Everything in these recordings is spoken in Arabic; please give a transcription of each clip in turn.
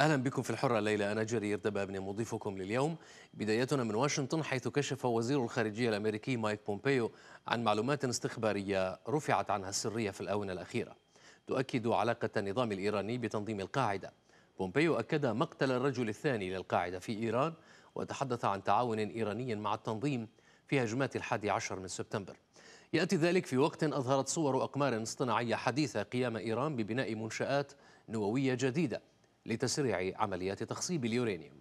أهلا بكم في الحرة الليلة أنا جرير دبابني مضيفكم لليوم بدايتنا من واشنطن حيث كشف وزير الخارجية الأمريكي مايك بومبيو عن معلومات استخبارية رفعت عنها السرية في الآونة الأخيرة تؤكد علاقة النظام الإيراني بتنظيم القاعدة بومبيو أكد مقتل الرجل الثاني للقاعدة في إيران وتحدث عن تعاون إيراني مع التنظيم في هجمات الحادي عشر من سبتمبر يأتي ذلك في وقت أظهرت صور أقمار اصطناعية حديثة قيام إيران ببناء منشآت نووية جديدة لتسريع عمليات تخصيب اليورانيوم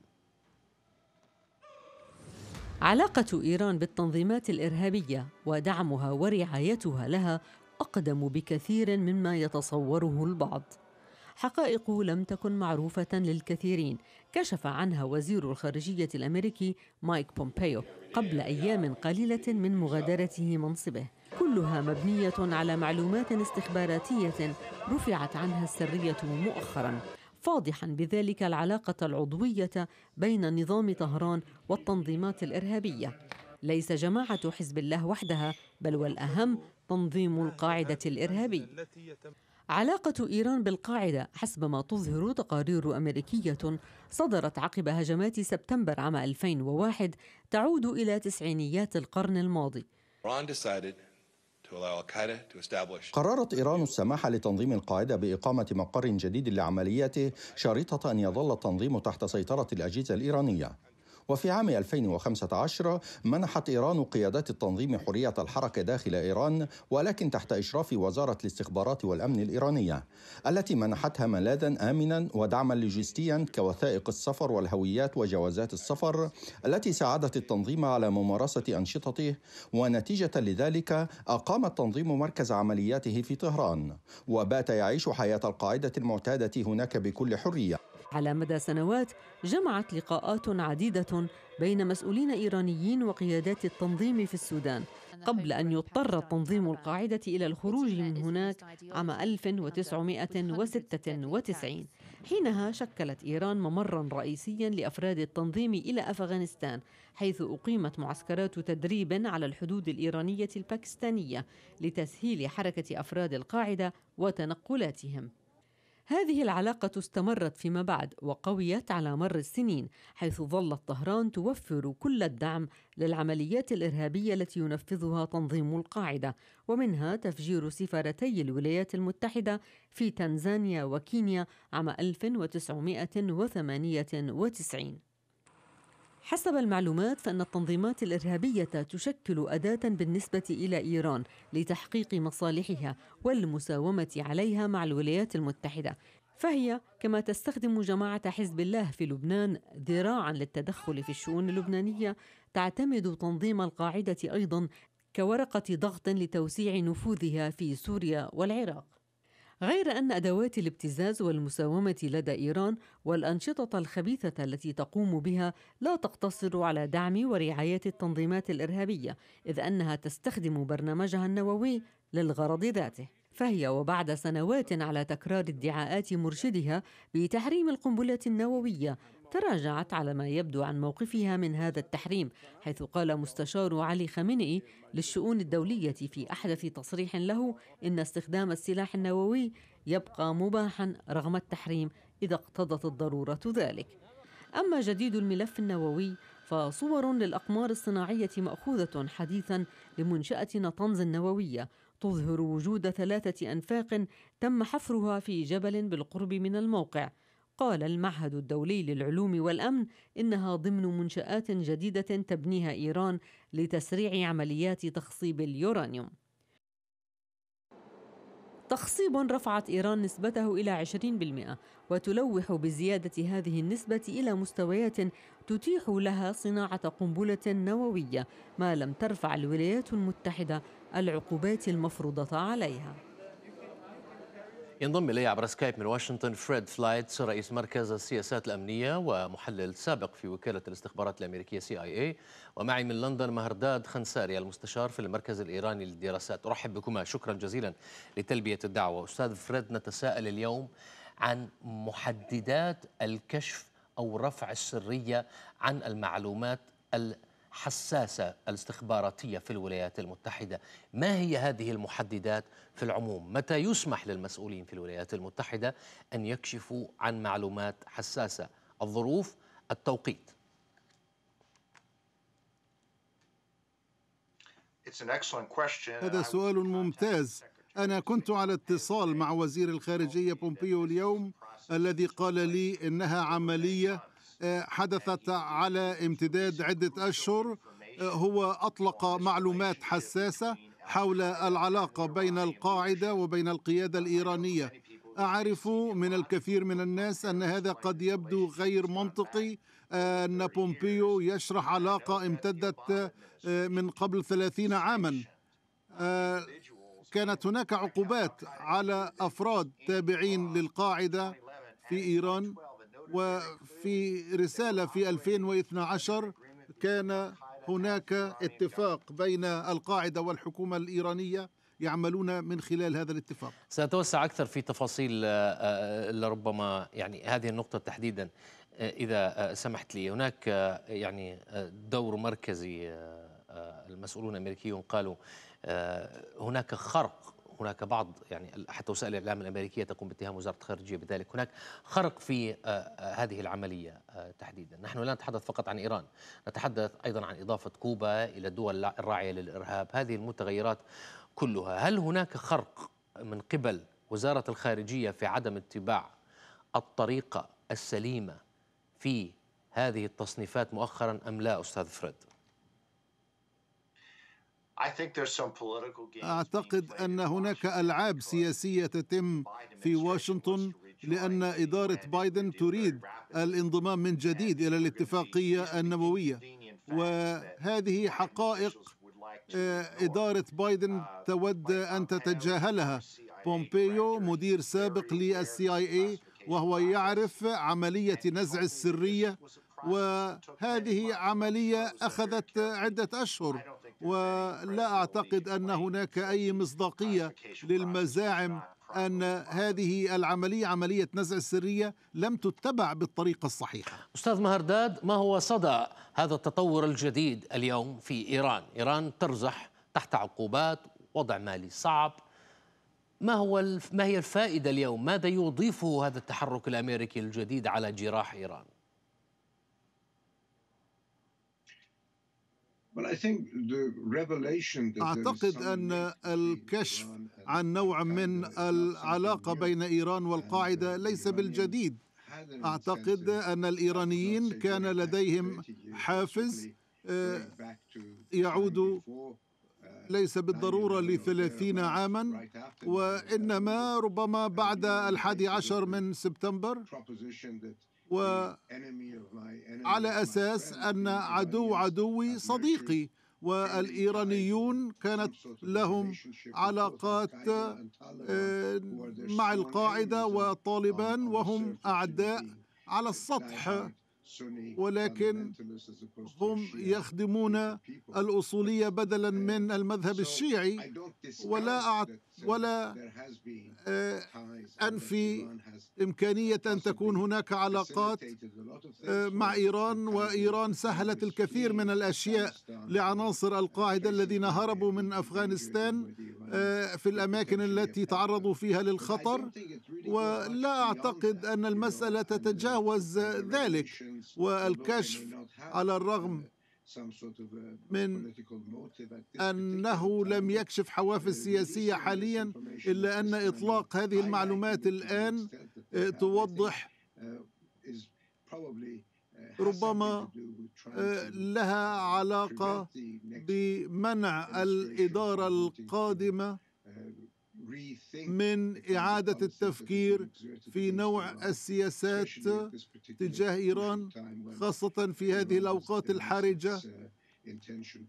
علاقة إيران بالتنظيمات الإرهابية ودعمها ورعايتها لها أقدم بكثير مما يتصوره البعض. حقائق لم تكن معروفة للكثيرين، كشف عنها وزير الخارجية الأمريكي مايك بومبيو قبل أيام قليلة من مغادرته منصبه. كلها مبنية على معلومات استخباراتية رفعت عنها السرية مؤخرا فاضحا بذلك العلاقة العضوية بين نظام طهران والتنظيمات الإرهابية ليس جماعة حزب الله وحدها بل والأهم تنظيم القاعدة الإرهابي علاقة إيران بالقاعدة حسب ما تظهر تقارير أمريكية صدرت عقب هجمات سبتمبر عام 2001 تعود إلى تسعينيات القرن الماضي قررت إيران السماح لتنظيم القاعدة بإقامة مقر جديد لعملياته شريطة أن يظل التنظيم تحت سيطرة الأجهزة الإيرانية وفي عام 2015 منحت إيران قيادات التنظيم حرية الحركة داخل إيران ولكن تحت إشراف وزارة الاستخبارات والأمن الإيرانية التي منحتها ملاذا آمنا ودعما لوجستيا كوثائق السفر والهويات وجوازات السفر التي ساعدت التنظيم على ممارسة أنشطته ونتيجة لذلك أقام التنظيم مركز عملياته في طهران وبات يعيش حياة القاعدة المعتادة هناك بكل حرية على مدى سنوات جمعت لقاءات عديدة بين مسؤولين إيرانيين وقيادات التنظيم في السودان قبل أن يضطر تنظيم القاعدة إلى الخروج من هناك عام 1996 حينها شكلت إيران ممرا رئيسيا لأفراد التنظيم إلى أفغانستان حيث أقيمت معسكرات تدريب على الحدود الإيرانية الباكستانية لتسهيل حركة أفراد القاعدة وتنقلاتهم هذه العلاقة استمرت فيما بعد وقويت على مر السنين حيث ظلت طهران توفر كل الدعم للعمليات الإرهابية التي ينفذها تنظيم القاعدة ومنها تفجير سفارتي الولايات المتحدة في تنزانيا وكينيا عام 1998 حسب المعلومات فإن التنظيمات الإرهابية تشكل أداة بالنسبة إلى إيران لتحقيق مصالحها والمساومة عليها مع الولايات المتحدة فهي كما تستخدم جماعة حزب الله في لبنان ذراعا للتدخل في الشؤون اللبنانية تعتمد تنظيم القاعدة أيضا كورقة ضغط لتوسيع نفوذها في سوريا والعراق غير أن أدوات الابتزاز والمساومة لدى إيران والأنشطة الخبيثة التي تقوم بها لا تقتصر على دعم ورعاية التنظيمات الإرهابية، إذ أنها تستخدم برنامجها النووي للغرض ذاته. فهي وبعد سنوات على تكرار ادعاءات مرشدها بتحريم القنبلة النووية تراجعت على ما يبدو عن موقفها من هذا التحريم حيث قال مستشار علي خامنئي للشؤون الدولية في أحدث تصريح له إن استخدام السلاح النووي يبقى مباحا رغم التحريم إذا اقتضت الضرورة ذلك أما جديد الملف النووي فصور للأقمار الصناعية مأخوذة حديثا لمنشأة نطنز النووية تظهر وجود ثلاثة أنفاق تم حفرها في جبل بالقرب من الموقع قال المعهد الدولي للعلوم والامن انها ضمن منشات جديده تبنيها ايران لتسريع عمليات تخصيب اليورانيوم تخصيب رفعت إيران نسبته إلى 20% وتلوح بزيادة هذه النسبة إلى مستويات تتيح لها صناعة قنبلة نووية ما لم ترفع الولايات المتحدة العقوبات المفروضة عليها ينضم إلي عبر سكايب من واشنطن فريد فلايتس رئيس مركز السياسات الأمنية ومحلل سابق في وكالة الاستخبارات الأمريكية سي آي اي ومعي من لندن مهرداد خنساري المستشار في المركز الإيراني للدراسات أرحب بكما شكرا جزيلا لتلبية الدعوة أستاذ فريد نتساءل اليوم عن محددات الكشف أو رفع السرية عن المعلومات ال حساسة الاستخباراتية في الولايات المتحدة ما هي هذه المحددات في العموم متى يسمح للمسؤولين في الولايات المتحدة أن يكشفوا عن معلومات حساسة الظروف التوقيت هذا سؤال ممتاز أنا كنت على اتصال مع وزير الخارجية بومبيو اليوم الذي قال لي إنها عملية حدثت على امتداد عدة أشهر هو أطلق معلومات حساسة حول العلاقة بين القاعدة وبين القيادة الإيرانية أعرف من الكثير من الناس أن هذا قد يبدو غير منطقي آه، أن بومبيو يشرح علاقة امتدت آه، من قبل ثلاثين عاما آه، كانت هناك عقوبات على أفراد تابعين للقاعدة في إيران وفي رسالة في 2012 كان هناك اتفاق بين القاعدة والحكومة الإيرانية يعملون من خلال هذا الاتفاق سأتوسع أكثر في تفاصيل آه، آه، لربما يعني هذه النقطة تحديدا آه، إذا سمحت لي هناك يعني دور مركزي المسؤولون الأمريكيون قالوا هناك خرق هناك بعض يعني حتى وسائل الإعلام الأمريكية تقوم باتهام وزارة الخارجية بذلك هناك خرق في آه، آه، هذه العملية آه، تحديدا نحن لا نتحدث فقط عن إيران نتحدث أيضا عن إضافة كوبا إلى الدول الراعية للإرهاب هذه المتغيرات كلها هل هناك خرق من قبل وزارة الخارجية في عدم اتباع الطريقة السليمة في هذه التصنيفات مؤخرا أم لا أستاذ فريد؟ اعتقد ان هناك العاب سياسيه تتم في واشنطن لان اداره بايدن تريد الانضمام من جديد الى الاتفاقيه النوويه وهذه حقائق آه، اداره بايدن uh, تود ان تتجاهلها بومبيو مدير سابق للسي اي اي وهو يعرف عمليه نزع السريه وهذه عمليه اخذت عده اشهر ولا أعتقد أن هناك أي مصداقية للمزاعم أن هذه العملية عملية نزع السرية لم تتبع بالطريقة الصحيحة أستاذ مهرداد ما هو صدى هذا التطور الجديد اليوم في إيران إيران ترزح تحت عقوبات وضع مالي صعب ما هو الف... ما هي الفائدة اليوم ماذا يضيفه هذا التحرك الأمريكي الجديد على جراح إيران اعتقد ان الكشف عن نوع من العلاقه بين ايران والقاعده ليس بالجديد اعتقد ان الايرانيين كان لديهم حافز آه، يعود uh, ليس بالضرورة لثلاثين عاما وإنما ربما بعد uh, الحادي عشر من سبتمبر وعلى أساس أن عدو عدوي صديقي والإيرانيون كانت لهم علاقات آه، مع القاعدة والطالبان وهم أعداء على السطح ولكن هم يخدمون الأصولية بدلا من المذهب الشيعي ولا أعتقد ولا آه، أنفي إمكانية أن تكون هناك علاقات آه، مع إيران وإيران سهلت الكثير من الأشياء لعناصر القاعدة الذين هربوا من أفغانستان آه، في الأماكن التي تعرضوا فيها للخطر ولا أعتقد أن المسألة uh, تتجاوز ذلك والكشف على الرغم uh, من أنه لم يكشف حوافز سياسية حاليا إلا أن إطلاق هذه المعلومات الآن آه، توضح uh, uh, ربما آه، لها uh, علاقة بمنع الإدارة القادمة من إعادة التفكير في نوع السياسات تجاه إيران خاصة في هذه الأوقات الحرجة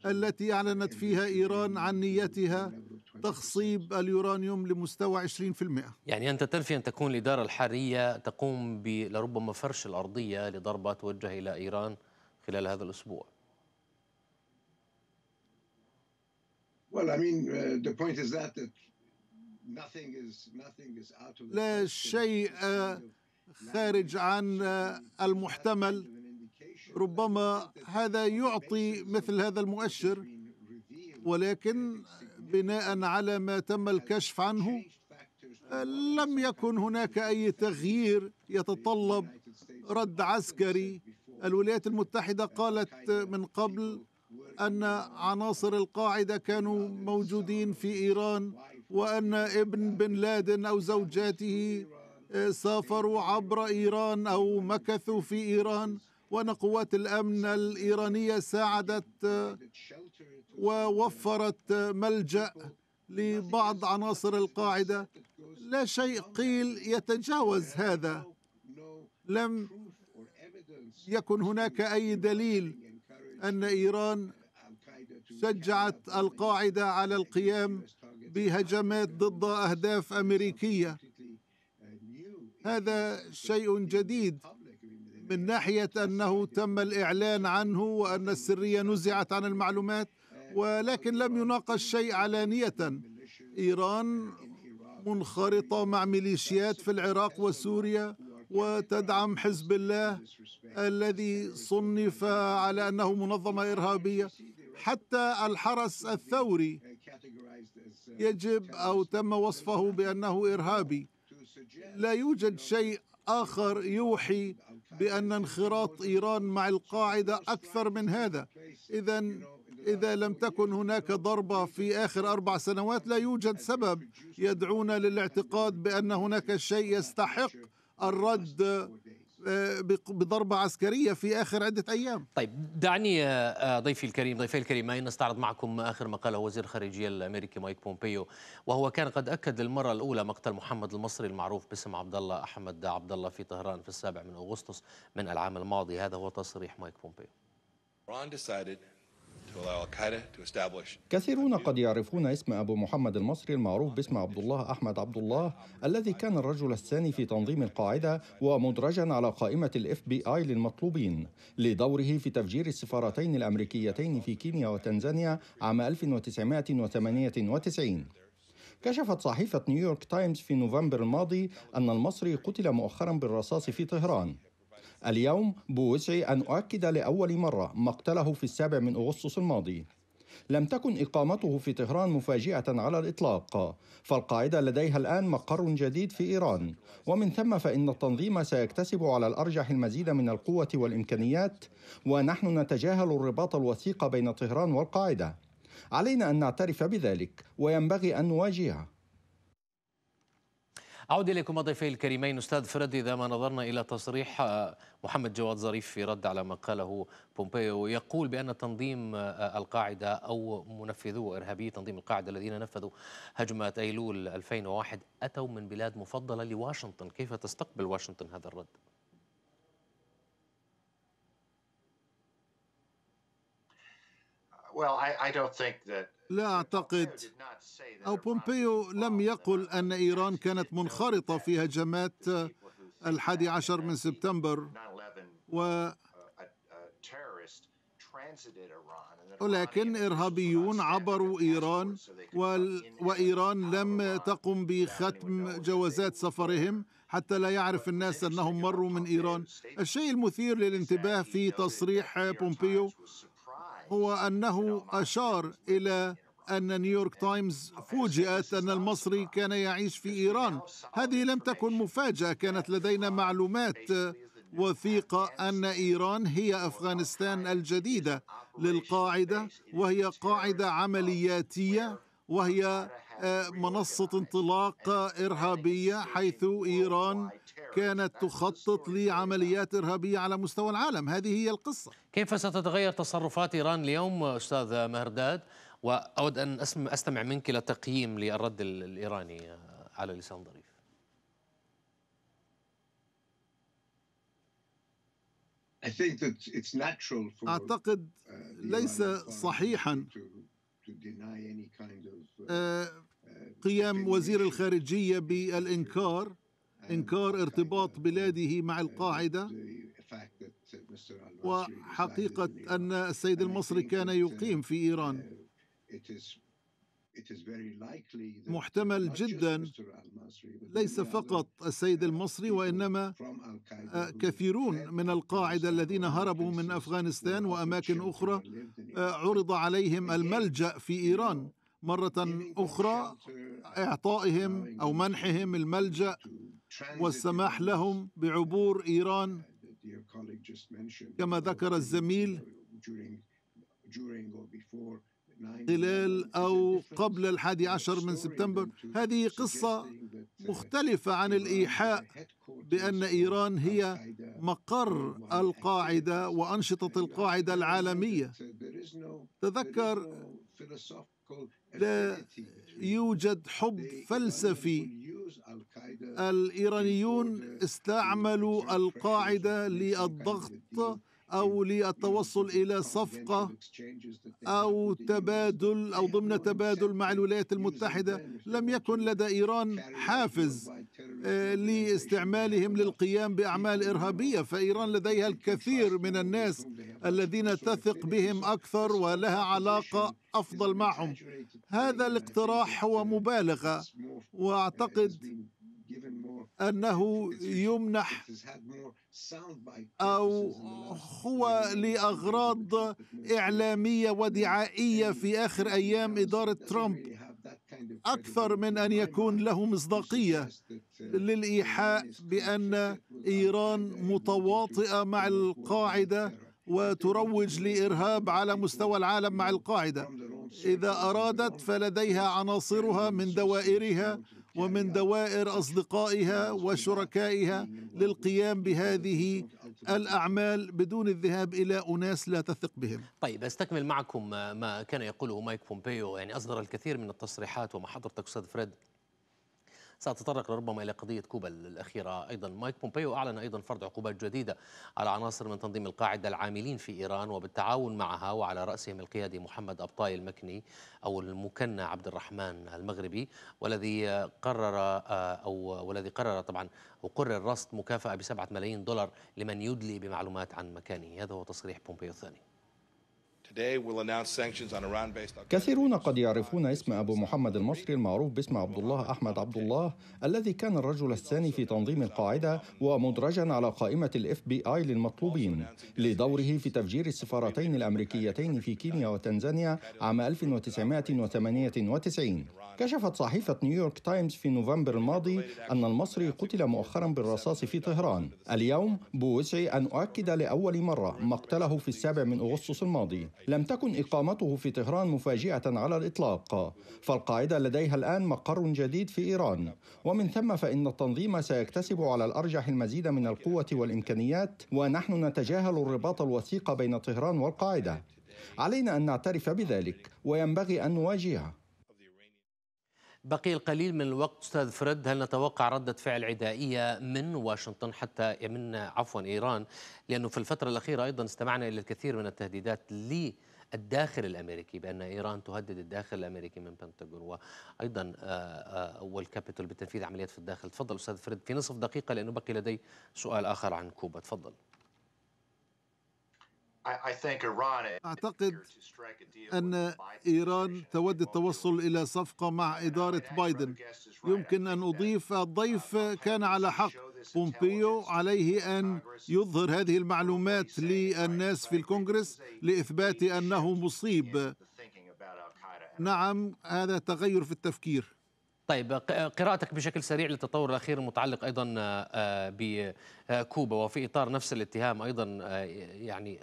التي أعلنت فيها إيران عن نيتها تخصيب اليورانيوم لمستوى 20% يعني أنت تنفي أن تكون الإدارة الحالية تقوم لربما فرش الأرضية لضربة توجه إلى إيران خلال هذا الأسبوع Well, I mean, uh, the point is that لا شيء خارج عن المحتمل ربما هذا يعطي مثل هذا المؤشر ولكن بناء على ما تم الكشف عنه لم يكن هناك اي تغيير يتطلب رد عسكري الولايات المتحده قالت من قبل ان عناصر القاعده كانوا موجودين في ايران وأن ابن بن لادن أو زوجاته آه، سافروا عبر إيران أو مكثوا في إيران وأن قوات الأمن الإيرانية ساعدت آه، ووفرت آه، ملجأ لبعض عناصر القاعدة لا شيء قيل يتجاوز هذا لم يكن هناك أي دليل أن إيران شجعت القاعدة على القيام بهجمات ضد أهداف أمريكية هذا شيء جديد من ناحية أنه تم الإعلان عنه وأن السرية نزعت عن المعلومات ولكن لم يناقش شيء علانية إيران منخرطة مع ميليشيات في العراق وسوريا وتدعم حزب الله الذي صنف على أنه منظمة إرهابية حتى الحرس الثوري Uh, يجب أو تم وصفه بأنه إرهابي لا يوجد شيء آخر يوحي بأن انخراط إيران مع القاعدة أكثر من هذا إذا إذا لم تكن هناك ضربة في آخر أربع سنوات لا يوجد سبب يدعونا للاعتقاد بأن هناك شيء يستحق الرد آه، بضربة عسكرية في آخر عدة أيام طيب دعني آه، آه، ضيفي الكريم ضيفي الكريمين نستعرض معكم آخر ما قاله وزير الخارجية الأمريكي مايك بومبيو وهو كان قد أكد للمرة الأولى مقتل محمد المصري المعروف باسم عبد الله أحمد عبد الله في طهران في السابع من أغسطس من العام الماضي هذا هو تصريح مايك بومبيو كثيرون قد يعرفون اسم أبو محمد المصري المعروف باسم عبد الله أحمد عبد الله الذي كان الرجل الثاني في تنظيم القاعدة ومدرجا على قائمة الاف بي آي للمطلوبين لدوره في تفجير السفارتين الأمريكيتين في كينيا وتنزانيا عام 1998 كشفت صحيفة نيويورك تايمز في نوفمبر الماضي أن المصري قتل مؤخرا بالرصاص في طهران اليوم بوسعي أن أؤكد لأول مرة مقتله في السابع من أغسطس الماضي لم تكن إقامته في طهران مفاجئة على الإطلاق فالقاعدة لديها الآن مقر جديد في إيران ومن ثم فإن التنظيم سيكتسب على الأرجح المزيد من القوة والإمكانيات ونحن نتجاهل الرباط الوثيق بين طهران والقاعدة علينا أن نعترف بذلك وينبغي أن نواجهه أعود إليكم ضيفي الكريمين أستاذ فريد إذا ما نظرنا إلى تصريح آه، محمد جواد ظريف في رد على ما قاله بومبيو يقول بأن تنظيم آه، القاعدة أو منفذو إرهابي تنظيم القاعدة الذين نفذوا هجمة أيلول 2001 أتوا من بلاد مفضلة لواشنطن كيف تستقبل واشنطن هذا الرد؟ Well, I, I don't think that لا أعتقد أو بومبيو لم يقل أن إيران كانت منخرطة في هجمات الحادي عشر من سبتمبر و ولكن إرهابيون عبروا إيران وإيران لم تقم بختم جوازات سفرهم حتى لا يعرف الناس أنهم مروا من إيران الشيء المثير للانتباه في تصريح بومبيو هو أنه أشار إلى أن نيويورك تايمز فوجئت أن المصري كان يعيش في إيران هذه لم تكن مفاجأة كانت لدينا معلومات وثيقة أن إيران هي أفغانستان الجديدة للقاعدة وهي قاعدة عملياتية وهي منصة انطلاق إرهابية حيث إيران كانت تخطط لعمليات إرهابية على مستوى العالم هذه هي القصة كيف ستتغير تصرفات إيران اليوم أستاذ مهرداد وأود أن أستمع منك إلى تقييم للرد الإيراني على لسان ظريف uh, أعتقد ليس صحيحا قيام وزير الخارجية بالإنكار إنكار ارتباط بلاده مع القاعدة وحقيقة أن السيد المصري كان يقيم في إيران محتمل جدا ليس فقط السيد المصري وانما كثيرون من القاعده الذين هربوا من افغانستان واماكن اخرى عرض عليهم الملجا في ايران مرة أخرى إعطائهم أو منحهم الملجأ والسماح لهم بعبور إيران uh, كما ذكر الزميل uh, خلال أو قبل الحادي عشر من سبتمبر هذه قصة uh, مختلفة عن الإيحاء بأن إيران هي مقر القاعدة وأنشطة القاعدة العالمية تذكر لا يوجد حب فلسفي الإيرانيون استعملوا القاعدة للضغط أو للتوصل إلى صفقة أو تبادل أو ضمن تبادل مع الولايات المتحدة لم يكن لدى إيران حافز آه، لاستعمالهم للقيام بأعمال إرهابية فإيران لديها الكثير من الناس الذين تثق بهم أكثر ولها علاقة أفضل معهم هذا الاقتراح هو مبالغة وأعتقد أنه يمنح أو هو لأغراض إعلامية ودعائية في آخر أيام إدارة ترامب أكثر من أن يكون له مصداقية uh, للإيحاء بأن إيران uh, متواطئة مع القاعدة وتروج لإرهاب على مستوى العالم مع القاعدة إذا أرادت فلديها عناصرها من دوائرها ومن دوائر أصدقائها وشركائها للقيام بهذه الأعمال بدون الذهاب إلى أناس لا تثق بهم طيب أستكمل معكم ما كان يقوله مايك بومبيو يعني أصدر الكثير من التصريحات وما حضرتك أستاذ فريد سأتطرق لربما إلى قضية كوبا الأخيرة أيضا مايك بومبيو أعلن أيضا فرض عقوبات جديدة على عناصر من تنظيم القاعدة العاملين في إيران وبالتعاون معها وعلى رأسهم القيادي محمد أبطاي المكني أو المكنى عبد الرحمن المغربي والذي قرر أو والذي قرر طبعا وقرر رصد مكافأة ب 7 ملايين دولار لمن يدلي بمعلومات عن مكانه هذا هو تصريح بومبيو الثاني كثيرون قد يعرفون اسم أبو محمد المصري المعروف باسم عبد الله أحمد عبد الله الذي كان الرجل الثاني في تنظيم القاعدة ومدرجا على قائمة الاف بي آي للمطلوبين لدوره في تفجير السفارتين الأمريكيتين في كينيا وتنزانيا عام 1998 كشفت صحيفة نيويورك تايمز في نوفمبر الماضي أن المصري قتل مؤخرا بالرصاص في طهران اليوم بوسعي أن أؤكد لأول مرة مقتله في السابع من أغسطس الماضي لم تكن إقامته في طهران مفاجئة على الإطلاق فالقاعدة لديها الآن مقر جديد في إيران ومن ثم فإن التنظيم سيكتسب على الأرجح المزيد من القوة والإمكانيات ونحن نتجاهل الرباط الوثيق بين طهران والقاعدة علينا أن نعترف بذلك وينبغي أن نواجهه بقي القليل من الوقت استاذ فرد هل نتوقع رده فعل عدائيه من واشنطن حتى من عفوا ايران لانه في الفتره الاخيره ايضا استمعنا الى الكثير من التهديدات لي الداخل الامريكي بان ايران تهدد الداخل الامريكي من بنتاغون وايضا آه، آه، والكابيتول بتنفيذ عمليات في الداخل تفضل استاذ فرد في نصف دقيقه لانه بقي لدي سؤال اخر عن كوبا تفضل أعتقد أن إيران تود التوصل إلى صفقة مع إدارة بايدن يمكن أن أضيف الضيف uh, كان على حق بومبيو عليه أن يظهر هذه المعلومات للناس في الكونغرس لإثبات أنه مصيب نعم هذا تغير في التفكير طيب قراءتك بشكل سريع للتطور الأخير المتعلق أيضا آه، آه، بكوبا وفي إطار نفس الاتهام أيضا آه، يعني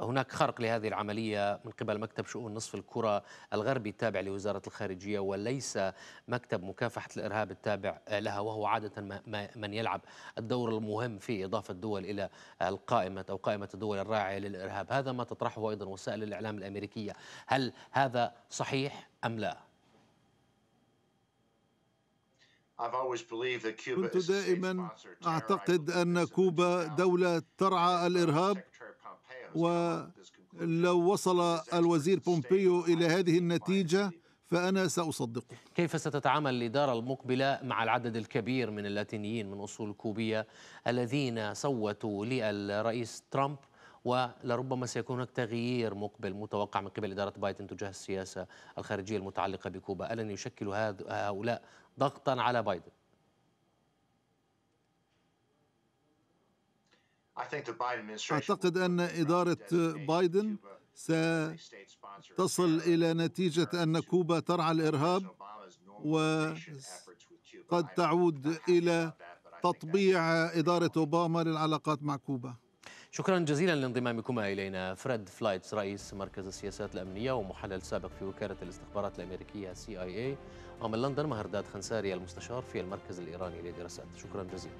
هناك خرق لهذه العملية من قبل مكتب شؤون نصف الكرة الغربي التابع لوزارة الخارجية وليس مكتب مكافحة الإرهاب التابع لها وهو عادة من يلعب الدور المهم في إضافة دول إلى القائمة أو قائمة الدول الراعية للإرهاب هذا ما تطرحه أيضا وسائل الإعلام الأمريكية هل هذا صحيح أم لا؟ كنت دائما اعتقد ان كوبا دوله ترعى uh, الارهاب ولو وصل الوزير بومبيو الى هذه النتيجه فأنا سأصدقه كيف ستتعامل الإدارة المقبلة مع العدد الكبير من اللاتينيين من أصول كوبية الذين صوتوا للرئيس ترامب ولربما سيكون هناك تغيير مقبل متوقع من قبل إدارة بايدن تجاه السياسة الخارجية المتعلقة بكوبا ألن يشكل هؤلاء ضغطا على بايدن؟ أعتقد أن إدارة بايدن ستصل إلى نتيجة أن كوبا ترعى الإرهاب وقد تعود إلى تطبيع إدارة أوباما للعلاقات مع كوبا شكرا جزيلا لانضمامكما إلينا فريد فلايتس رئيس مركز السياسات الأمنية ومحلل سابق في وكالة الاستخبارات الأمريكية سي آي اي ومن لندن مهرداد خنساري المستشار في المركز الإيراني للدراسات شكرا جزيلا